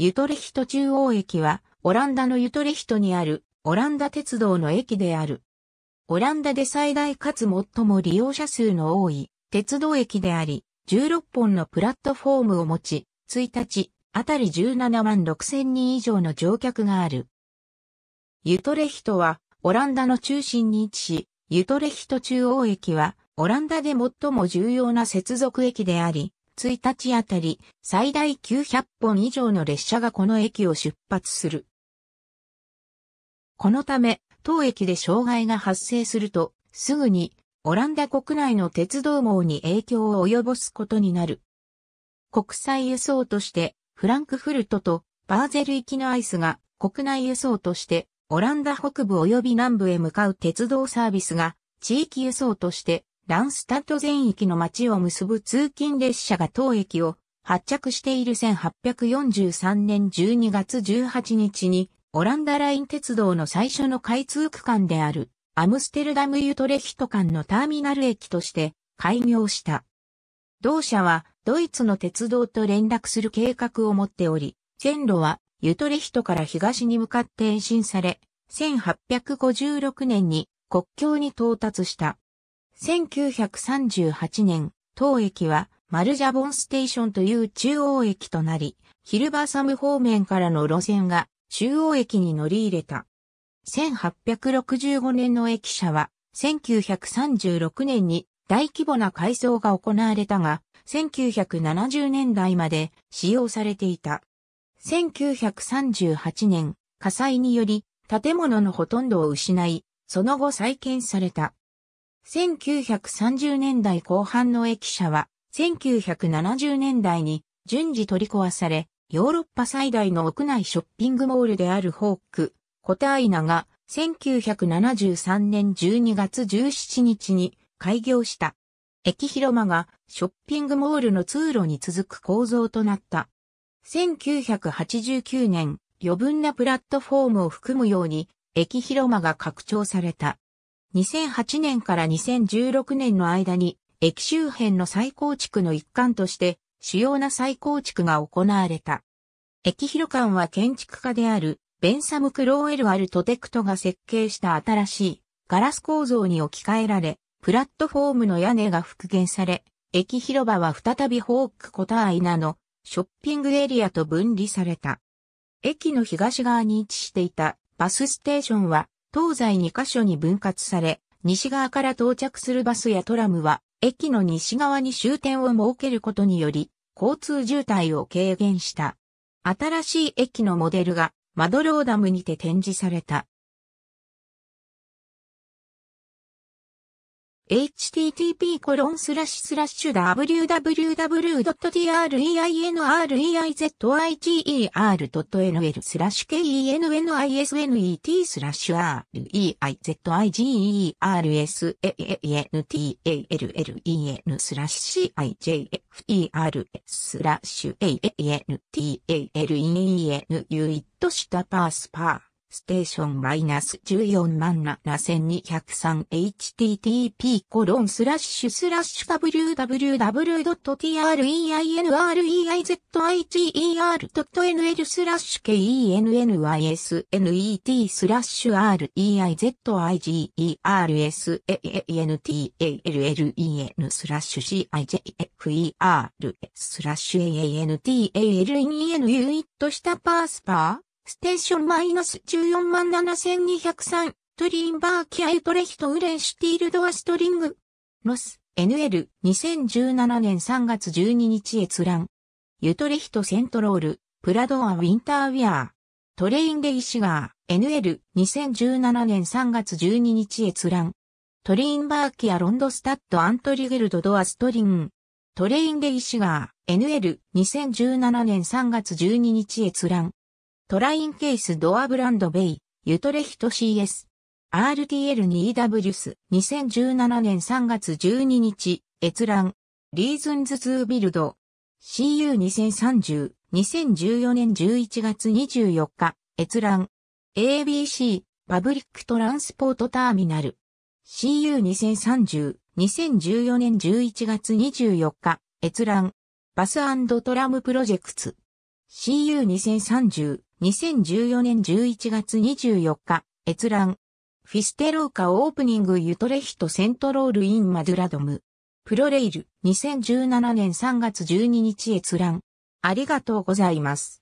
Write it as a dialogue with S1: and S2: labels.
S1: ユトレヒト中央駅は、オランダのユトレヒトにある、オランダ鉄道の駅である。オランダで最大かつ最も利用者数の多い、鉄道駅であり、16本のプラットフォームを持ち、1日、あたり17万6千人以上の乗客がある。ユトレヒトは、オランダの中心に位置し、ユトレヒト中央駅は、オランダで最も重要な接続駅であり、1日あたり最大900本以上の列車がこの駅を出発する。このため、当駅で障害が発生すると、すぐにオランダ国内の鉄道網に影響を及ぼすことになる。国際輸送としてフランクフルトとバーゼル行きのアイスが国内輸送としてオランダ北部及び南部へ向かう鉄道サービスが地域輸送としてランスタッド全域の町を結ぶ通勤列車が当駅を発着している1843年12月18日にオランダライン鉄道の最初の開通区間であるアムステルダム・ユトレヒト間のターミナル駅として開業した。同社はドイツの鉄道と連絡する計画を持っており、線路はユトレヒトから東に向かって延伸され、1856年に国境に到達した。1938年、当駅はマルジャボンステーションという中央駅となり、ヒルバーサム方面からの路線が中央駅に乗り入れた。1865年の駅舎は、1936年に大規模な改装が行われたが、1970年代まで使用されていた。1938年、火災により建物のほとんどを失い、その後再建された。1930年代後半の駅舎は、1970年代に順次取り壊され、ヨーロッパ最大の屋内ショッピングモールであるホーク、コターイナが1973年12月17日に開業した。駅広間がショッピングモールの通路に続く構造となった。1989年、余分なプラットフォームを含むように、駅広間が拡張された。2008年から2016年の間に、駅周辺の再構築の一環として、主要な再構築が行われた。駅広間は建築家である、ベンサム・クローエル・アル・トテクトが設計した新しいガラス構造に置き換えられ、プラットフォームの屋根が復元され、駅広場は再びホーク・コタアイナのショッピングエリアと分離された。駅の東側に位置していたバスステーションは東西2カ所に分割され、西側から到着するバスやトラムは、駅の西側に終点を設けることにより、交通渋滞を軽減した。新しい駅のモデルが、マドローダムにて展示された。http://www.trinrizer.nl e i g スラッシュ kennisnet スラッシュ r e i z i g e r s a n t a l l スラッシュ cijfers スラッシュ a n t a l l e n e n ユイッパースパーステーションマイナス14万 7203http コロンスラッシュスラッシュ www.treinreiziger.nl スラッシュ kennysnet スラッシュ r e i z i g e r a n t a l e n スラッシュ cijer スラッシュ antalen u ンユイッしたパースパーステーションマイナス14万7203、トリンバーキアユトレヒトウレンシュティールドアストリング。ロス、NL、2017年3月12日閲覧。ユトレヒトセントロール、プラドアウィンターウィアー。トレインレイシガー、NL、2017年3月12日閲覧。トリンバーキアロンドスタッドアントリゲルドドアストリン。グ。トレインレイシガー、NL、2017年3月12日閲覧。トラインケースドアブランドベイ、ユトレヒト CS。RTL2W ス2017年3月12日、閲覧。リーズンズ2ビルド。CU2030、2014年11月24日、閲覧。ABC、パブリックトランスポートターミナル。CU2030、2014年11月24日、閲覧。バストラムプロジェクツ。CU2030、2014年11月24日、閲覧。フィステローカオープニングユトレヒトセントロールインマドゥラドム。プロレイル2017年3月12日閲覧。ありがとうございます。